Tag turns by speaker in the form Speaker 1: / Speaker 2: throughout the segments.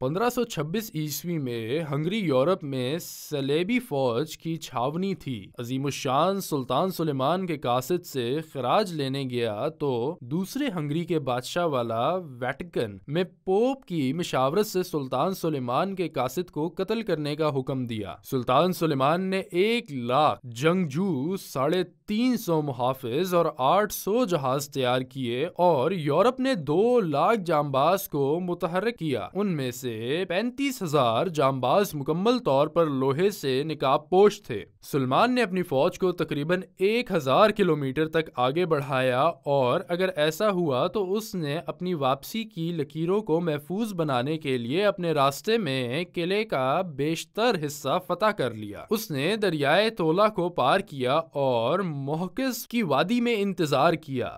Speaker 1: پندرہ سو چھبیس عیسوی میں ہنگری یورپ میں سلیبی فوج کی چھاونی تھی عظیم الشان سلطان سلیمان کے قاصد سے خراج لینے گیا تو دوسرے ہنگری کے بادشاہ والا ویٹکن میں پوپ کی مشاورت سے سلطان سلیمان کے قاصد کو قتل کرنے کا حکم دیا سلطان سلیمان نے ایک لاکھ جنگجو ساڑھے تین سو محافظ اور آٹھ سو جہاز تیار کیے اور یورپ نے دو لاکھ جامباز کو متحرک کیا ان میں سے سے پینتیس ہزار جامباز مکمل طور پر لوہے سے نکاب پوش تھے سلمان نے اپنی فوج کو تقریباً ایک ہزار کلومیٹر تک آگے بڑھایا اور اگر ایسا ہوا تو اس نے اپنی واپسی کی لکیروں کو محفوظ بنانے کے لیے اپنے راستے میں قلعے کا بیشتر حصہ فتح کر لیا اس نے دریائے تولہ کو پار کیا اور موکز کی وادی میں انتظار کیا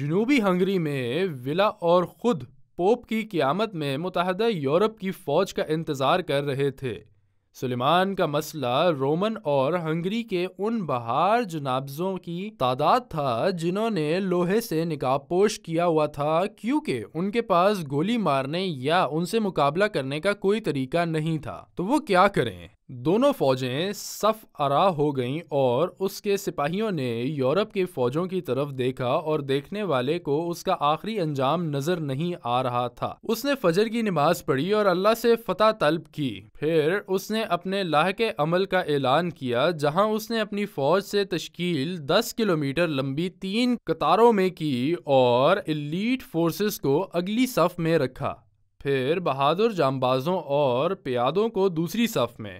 Speaker 1: جنوبی ہنگری میں ولا اور خود پوپ کی قیامت میں متحدہ یورپ کی فوج کا انتظار کر رہے تھے سلیمان کا مسئلہ رومن اور ہنگری کے ان بہار جنابزوں کی تعداد تھا جنہوں نے لوہے سے نکاب پوش کیا ہوا تھا کیونکہ ان کے پاس گولی مارنے یا ان سے مقابلہ کرنے کا کوئی طریقہ نہیں تھا تو وہ کیا کریں دونوں فوجیں صف ارا ہو گئیں اور اس کے سپاہیوں نے یورپ کی فوجوں کی طرف دیکھا اور دیکھنے والے کو اس کا آخری انجام نظر نہیں آ رہا تھا اس نے فجر کی نماز پڑھی اور اللہ سے فتح طلب کی پھر اس نے اپنے لاحق عمل کا اعلان کیا جہاں اس نے اپنی فوج سے تشکیل دس کلومیٹر لمبی تین قطاروں میں کی اور الیٹ فورسز کو اگلی صف میں رکھا پھر بہادر جامبازوں اور پیادوں کو دوسری صف میں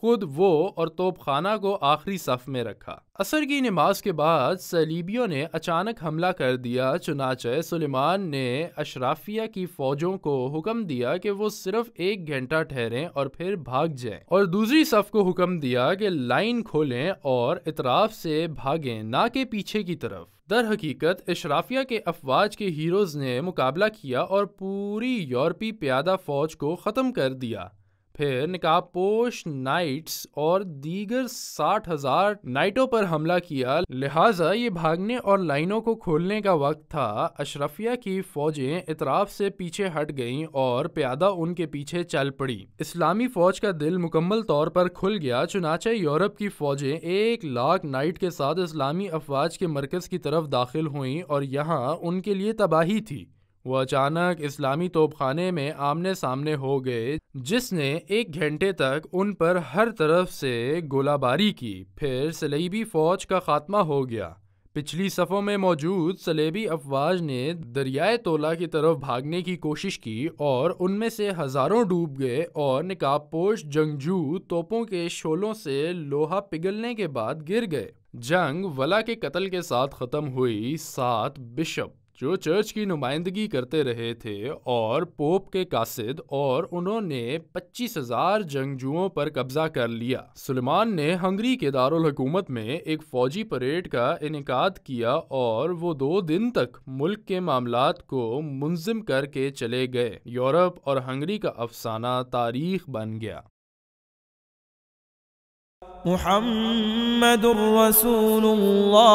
Speaker 1: خود وہ اور توپ خانہ کو آخری صف میں رکھا عصر کی نماز کے بعد سلیبیوں نے اچانک حملہ کر دیا چنانچہ سلیمان نے اشرافیہ کی فوجوں کو حکم دیا کہ وہ صرف ایک گھنٹہ ٹھہریں اور پھر بھاگ جائیں اور دوسری صف کو حکم دیا کہ لائن کھولیں اور اطراف سے بھاگیں نہ کہ پیچھے کی طرف در حقیقت اشرافیہ کے افواج کے ہیروز نے مقابلہ کیا اور پوری یورپی پیادہ فوج کو ختم کر دیا پھر پوش نائٹس اور دیگر ساٹھ ہزار نائٹوں پر حملہ کیا لہٰذا یہ بھاگنے اور لائنوں کو کھولنے کا وقت تھا اشرفیہ کی فوجیں اطراف سے پیچھے ہٹ گئیں اور پیادہ ان کے پیچھے چل پڑی اسلامی فوج کا دل مکمل طور پر کھل گیا چنانچہ یورپ کی فوجیں ایک لاکھ نائٹ کے ساتھ اسلامی افواج کے مرکز کی طرف داخل ہوئیں اور یہاں ان کے لیے تباہی تھی وہ اچانک اسلامی توپ خانے میں آمنے سامنے ہو گئے جس نے ایک گھنٹے تک ان پر ہر طرف سے گولہ باری کی پھر سلیبی فوج کا خاتمہ ہو گیا پچھلی صفوں میں موجود سلیبی افواج نے دریائے تولا کی طرف بھاگنے کی کوشش کی اور ان میں سے ہزاروں ڈوب گئے اور نکاب پوش جنگجو توپوں کے شولوں سے لوہا پگھلنے کے بعد گر گئے جنگ ولا کے قتل کے ساتھ ختم ہوئی سات بشپ جو چرچ کی نمائندگی کرتے رہے تھے اور پوپ کے قاصد اور انہوں نے پچیس ہزار جنگجوؤں پر قبضہ کر لیا سلیمان نے ہنگری کے دارالحکومت میں ایک فوجی پریڈ کا انعقاد کیا اور وہ دو دن تک ملک کے معاملات کو منظم کر کے چلے گئے یورپ اور ہنگری کا افسانہ تاریخ بن گیا محمد الرسول اللہ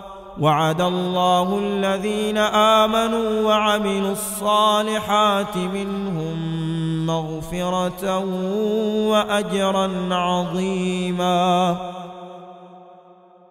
Speaker 2: وعد الله الذين آمنوا وعملوا الصالحات منهم مغفرة وأجرا عظيماً